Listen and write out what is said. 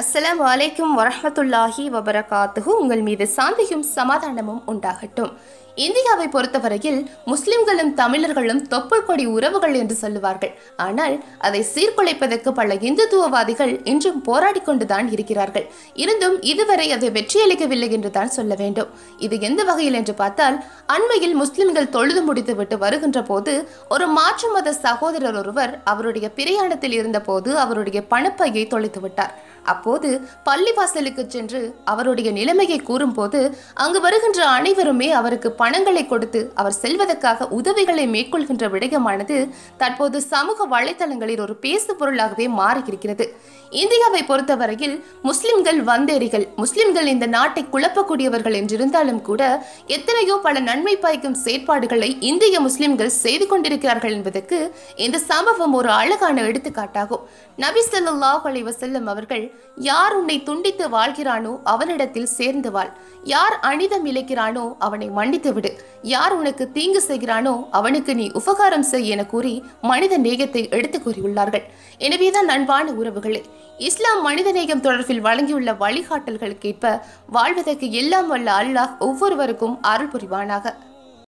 அஸ்ஸலாம் வலைக்கும் வரமத்துல்லாஹி வபரகாத்துகு உங்கள் மீது சாந்தியும் சமாதானமும் உண்டாகட்டும் இந்தியாவை பொறுத்தவரையில் முஸ்லிம்களும் தமிழர்களும் தொப்புள் கொடி உறவுகள் என்று சொல்லுவார்கள் ஆனால் அதை சீர்குலைப்பதற்கு பல இந்துத்துவவாதிகள் இன்றும் போராடி கொண்டுதான் இருக்கிறார்கள் இருந்தும் இதுவரை அதை வெற்றியளிக்கவில்லை என்று தான் சொல்ல வேண்டும் இது எந்த வகையில் என்று பார்த்தால் அண்மையில் முஸ்லிம்கள் தொழுது முடித்துவிட்டு வருகின்ற போது ஒரு மாற்று மத சகோதரர் ஒருவர் அவருடைய பிரயாணத்தில் இருந்தபோது அவருடைய பணப்பையை தொலைத்து விட்டார் அப்போது பள்ளிவாசலுக்கு சென்று அவருடைய நிலைமையை கூறும்போது அங்கு வருகின்ற அனைவருமே அவருக்கு பணங்களை கொடுத்து அவர் செல்வதற்காக உதவிகளை மேற்கொள்கின்ற விடயமானது தற்போது சமூக வலைதளங்களில் ஒரு பேசு பொருளாகவே மாறியிருக்கிறது இந்தியாவை பொறுத்தவரையில் முஸ்லிம்கள் வந்தேரிகள் முஸ்லிம்கள் இந்த நாட்டை குழப்பக்கூடியவர்கள் என்றிருந்தாலும் கூட எத்தனையோ பல நன்மை பாய்க்கும் செயற்பாடுகளை இந்திய முஸ்லிம்கள் செய்து கொண்டிருக்கிறார்கள் என்பதற்கு இந்த சம்பவம் ஒரு அழகான எடுத்துக்காட்டாகும் நபி சொல்லாஹ் அலைவசல்லம் அவர்கள் யார் உன்னை துண்டித்து வாழ்கிறானோ அவனிடத்தில் சேர்ந்து வாழ் யார் அனிதம் இழைக்கிறானோ அவனை மன்னித்து விடு யார் உனக்கு தீங்கு செய்கிறானோ அவனுக்கு நீ உபகாரம் செய் என கூறி மனித நேயத்தை எடுத்து கூறியுள்ளார்கள் எனவேதான் நண்பான உறவுகளே இஸ்லாம் மனித நேயம் தொடர்பில் வழங்கியுள்ள வழிகாட்டல்களுக்கேற்ப வாழ்வதற்கு எல்லாம் வல்ல அல்லாஹ் ஒவ்வொருவருக்கும் அருள் புரிவானாக